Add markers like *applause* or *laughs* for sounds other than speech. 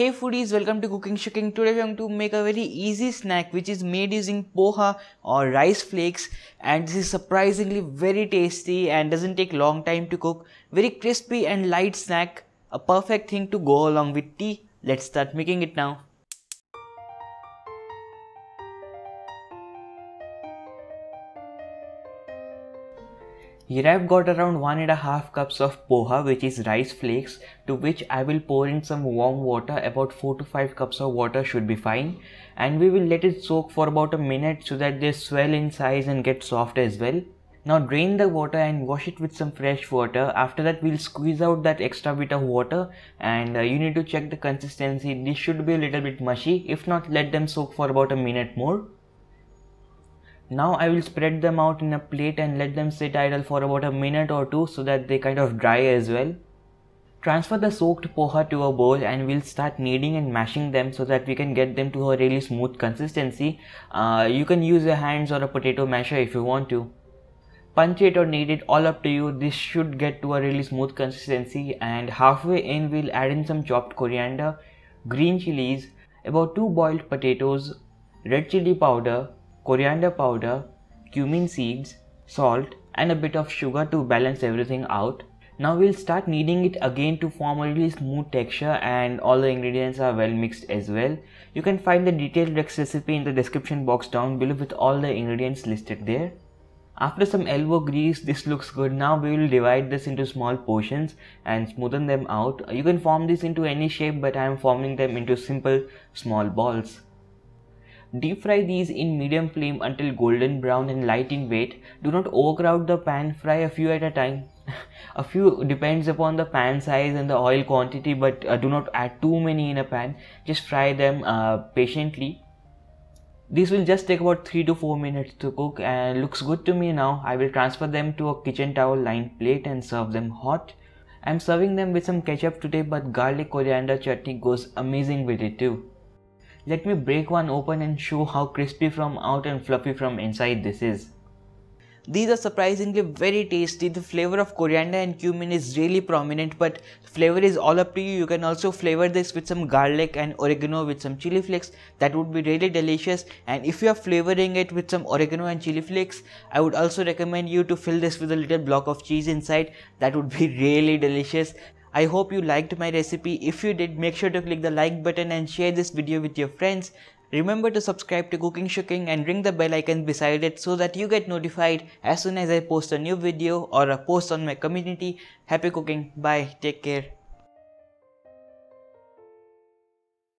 Hey foodies, welcome to Cooking Shooking. Today we are going to make a very easy snack which is made using poha or rice flakes and this is surprisingly very tasty and doesn't take long time to cook. Very crispy and light snack, a perfect thing to go along with tea. Let's start making it now. Here I've got around one and a half cups of poha which is rice flakes to which I will pour in some warm water about 4 to 5 cups of water should be fine and we will let it soak for about a minute so that they swell in size and get soft as well. Now drain the water and wash it with some fresh water after that we'll squeeze out that extra bit of water and uh, you need to check the consistency this should be a little bit mushy if not let them soak for about a minute more now I will spread them out in a plate and let them sit idle for about a minute or two so that they kind of dry as well. Transfer the soaked poha to a bowl and we'll start kneading and mashing them so that we can get them to a really smooth consistency. Uh, you can use your hands or a potato masher if you want to. Punch it or knead it all up to you. This should get to a really smooth consistency and halfway in we'll add in some chopped coriander, green chilies, about 2 boiled potatoes, red chili powder, coriander powder, cumin seeds, salt and a bit of sugar to balance everything out. Now we'll start kneading it again to form a really smooth texture and all the ingredients are well mixed as well. You can find the detailed recipe in the description box down below with all the ingredients listed there. After some elbow grease this looks good. Now we will divide this into small portions and smoothen them out. You can form this into any shape but I am forming them into simple small balls. Deep fry these in medium flame until golden brown and light in weight. Do not overcrowd the pan, fry a few at a time. *laughs* a few depends upon the pan size and the oil quantity, but uh, do not add too many in a pan. Just fry them uh, patiently. This will just take about 3 to 4 minutes to cook and looks good to me now. I will transfer them to a kitchen towel lined plate and serve them hot. I'm serving them with some ketchup today but garlic coriander chutney goes amazing with it too. Let me break one open and show how crispy from out and fluffy from inside this is. These are surprisingly very tasty. The flavor of coriander and cumin is really prominent, but flavor is all up to you. You can also flavor this with some garlic and oregano with some chili flakes. That would be really delicious. And if you are flavoring it with some oregano and chili flakes, I would also recommend you to fill this with a little block of cheese inside. That would be *laughs* really delicious. I hope you liked my recipe. If you did, make sure to click the like button and share this video with your friends. Remember to subscribe to Cooking Shooking and ring the bell icon beside it so that you get notified as soon as I post a new video or a post on my community. Happy cooking. Bye. Take care.